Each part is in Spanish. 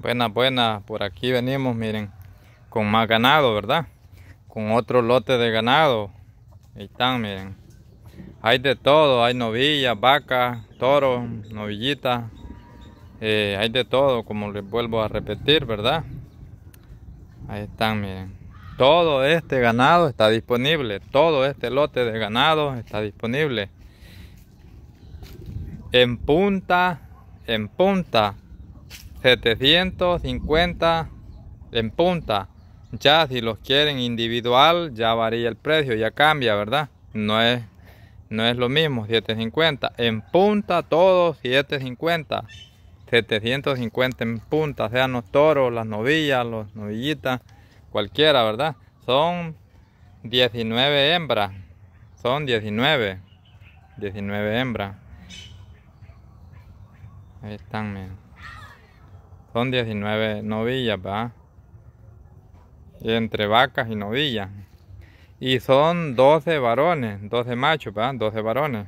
Buenas, buenas, por aquí venimos, miren, con más ganado, ¿verdad? Con otro lote de ganado. Ahí están, miren. Hay de todo, hay novillas, vacas, toros, novillitas. Eh, hay de todo, como les vuelvo a repetir, ¿verdad? Ahí están, miren. Todo este ganado está disponible. Todo este lote de ganado está disponible. En punta, en punta 750 en punta. Ya si los quieren individual, ya varía el precio, ya cambia, ¿verdad? No es, no es lo mismo, 750. En punta todos 750. 750 en punta, sean los toros, las novillas, los novillitas, cualquiera, ¿verdad? Son 19 hembras. Son 19. 19 hembras. Ahí están, miren. Son 19 novillas, ¿verdad? Entre vacas y novillas. Y son 12 varones, 12 machos, ¿verdad? 12 varones.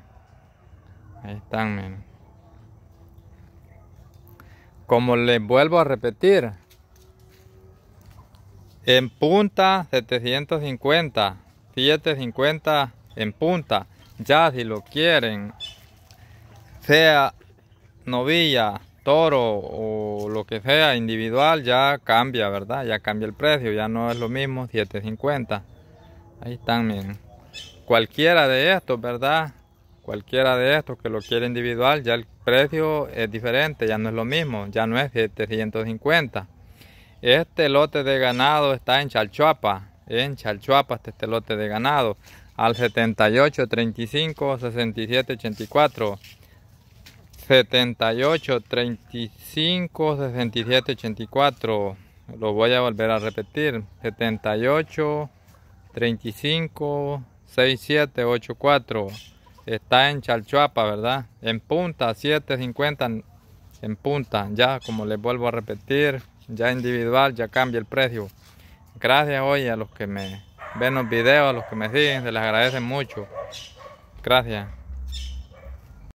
Ahí están, miren. Como les vuelvo a repetir, en punta 750, 750 en punta. Ya si lo quieren, sea novilla toro o, lo que sea individual ya cambia, ¿verdad? Ya cambia el precio, ya no es lo mismo, 7.50. Ahí están, miren. Cualquiera de estos, ¿verdad? Cualquiera de estos que lo quiere individual, ya el precio es diferente, ya no es lo mismo, ya no es 750. Este lote de ganado está en Chalchuapa, en Chalchuapa este lote de ganado, al 78, 35, 67, 84. 78 35 67 84 lo voy a volver a repetir 78 35 67 84 está en Chalchuapa verdad en punta 750 en punta ya como les vuelvo a repetir ya individual ya cambia el precio gracias hoy a los que me ven los videos a los que me siguen se les agradece mucho gracias